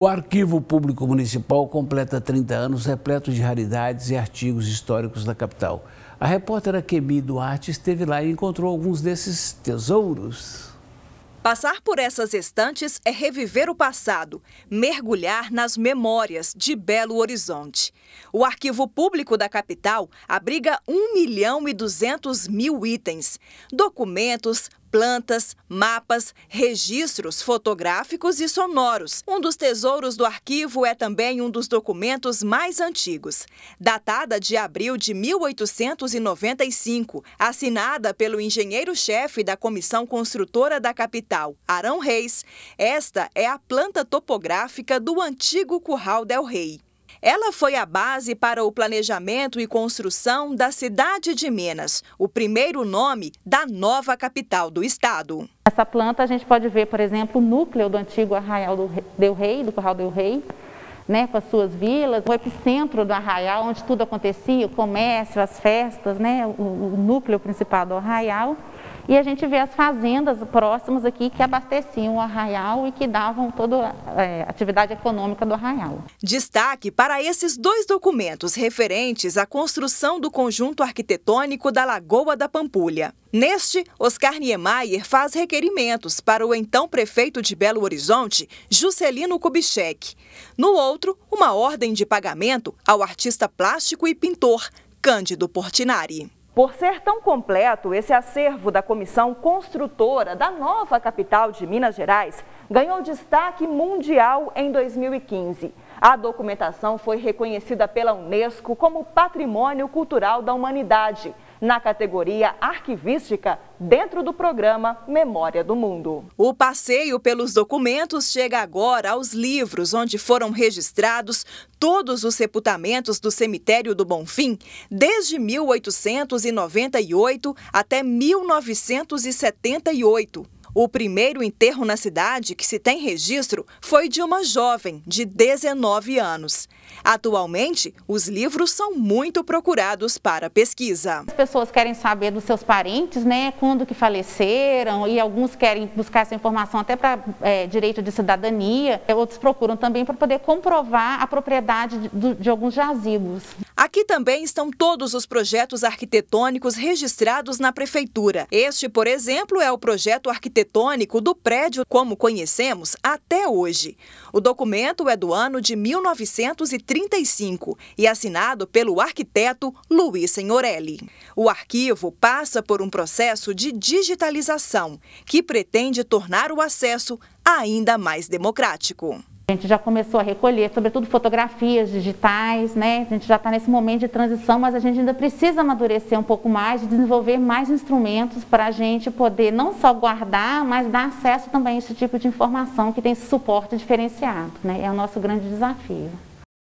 O Arquivo Público Municipal completa 30 anos repleto de raridades e artigos históricos da capital. A repórter Akemi Duarte esteve lá e encontrou alguns desses tesouros. Passar por essas estantes é reviver o passado, mergulhar nas memórias de Belo Horizonte. O arquivo público da capital abriga 1 milhão e 200 mil itens, documentos, plantas, mapas, registros fotográficos e sonoros. Um dos tesouros do arquivo é também um dos documentos mais antigos. Datada de abril de 1895, assinada pelo engenheiro-chefe da Comissão Construtora da Capital, Arão Reis, esta é a planta topográfica do antigo Curral del Rei. Ela foi a base para o planejamento e construção da cidade de Minas, o primeiro nome da nova capital do estado. Essa planta a gente pode ver, por exemplo, o núcleo do antigo Arraial do Del Rei, do corral Del Rei, né, com as suas vilas, o epicentro do Arraial, onde tudo acontecia, o comércio, as festas, né, o, o núcleo principal do Arraial. E a gente vê as fazendas próximas aqui que abasteciam o arraial e que davam toda a é, atividade econômica do arraial. Destaque para esses dois documentos referentes à construção do conjunto arquitetônico da Lagoa da Pampulha. Neste, Oscar Niemeyer faz requerimentos para o então prefeito de Belo Horizonte, Juscelino Kubitschek. No outro, uma ordem de pagamento ao artista plástico e pintor, Cândido Portinari. Por ser tão completo, esse acervo da comissão construtora da nova capital de Minas Gerais ganhou destaque mundial em 2015. A documentação foi reconhecida pela Unesco como Patrimônio Cultural da Humanidade na categoria arquivística dentro do programa Memória do Mundo. O passeio pelos documentos chega agora aos livros onde foram registrados todos os sepultamentos do cemitério do Bonfim desde 1898 até 1978. O primeiro enterro na cidade que se tem registro foi de uma jovem de 19 anos. Atualmente, os livros são muito procurados para pesquisa. As pessoas querem saber dos seus parentes, né, quando que faleceram, e alguns querem buscar essa informação até para é, direito de cidadania, outros procuram também para poder comprovar a propriedade de, de alguns jazigos. Aqui também estão todos os projetos arquitetônicos registrados na Prefeitura. Este, por exemplo, é o projeto arquitetônico do prédio como conhecemos até hoje. O documento é do ano de 1935 e assinado pelo arquiteto Luiz Senhorelli. O arquivo passa por um processo de digitalização que pretende tornar o acesso ainda mais democrático. A gente já começou a recolher, sobretudo fotografias digitais, né? A gente já está nesse momento de transição, mas a gente ainda precisa amadurecer um pouco mais, desenvolver mais instrumentos para a gente poder não só guardar, mas dar acesso também a esse tipo de informação que tem esse suporte diferenciado, né? É o nosso grande desafio.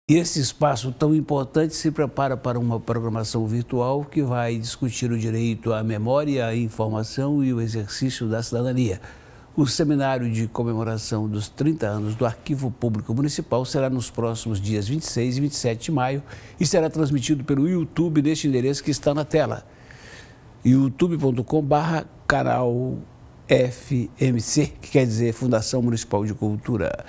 E esse espaço tão importante se prepara para uma programação virtual que vai discutir o direito à memória, à informação e o exercício da cidadania. O seminário de comemoração dos 30 anos do Arquivo Público Municipal será nos próximos dias 26 e 27 de maio e será transmitido pelo YouTube neste endereço que está na tela. youtube.com.br canal FMC, que quer dizer Fundação Municipal de Cultura.